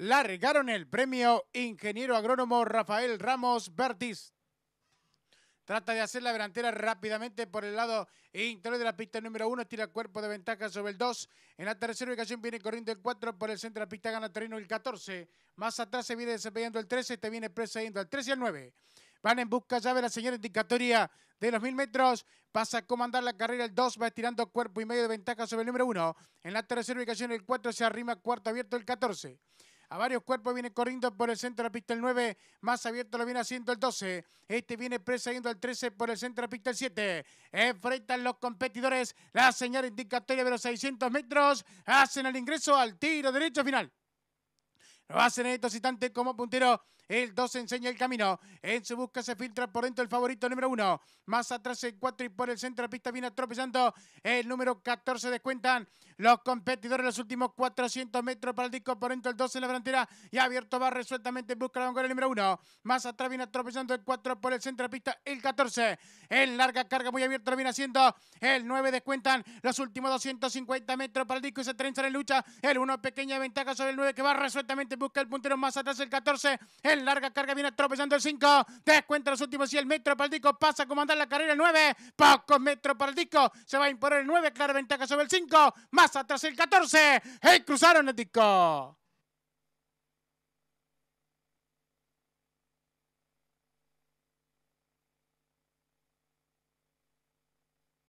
largaron el premio ingeniero agrónomo Rafael Ramos Bertis. Trata de hacer la delantera rápidamente por el lado interior de la pista número 1. Tira cuerpo de ventaja sobre el 2. En la tercera ubicación viene corriendo el 4. Por el centro de la pista gana terreno el 14. Más atrás se viene desempeñando el 13. Te este viene precediendo al 13 y al 9. Van en busca ya de la señora indicatoria de los mil metros. Pasa a comandar la carrera el 2. Va estirando cuerpo y medio de ventaja sobre el número 1. En la tercera ubicación el 4 se arrima. Cuarto abierto el 14. A varios cuerpos viene corriendo por el centro de la pista el 9. Más abierto lo viene haciendo el 12. Este viene yendo al 13 por el centro de la pista el 7. Enfrentan los competidores. La señal indicatoria de los 600 metros. Hacen el ingreso al tiro derecho final. Lo hacen en estos instantes como puntero. El 12 enseña el camino. En su busca se filtra por dentro el favorito número 1. Más atrás el 4 y por el centro de la pista viene atropellando. El número 14 descuentan. Los competidores, los últimos 400 metros para el disco Por dentro, el 12 en la frontera. Y abierto va resueltamente busca la el número 1. Más atrás viene atropellando el 4 por el centro de pista, el 14. El larga carga, muy abierto lo viene haciendo. El 9 descuentan los últimos 250 metros para el disco y se trenza en lucha. El 1 pequeña ventaja sobre el 9 que va resueltamente busca el puntero. Más atrás el 14. El larga carga viene atropellando el 5. Descuenta los últimos 100 metros para el disco. Pasa a comandar la carrera el 9. Pocos metros para el disco. Se va a imponer el 9. Clara ventaja sobre el 5. Más tras el 14. cruzaron El disco!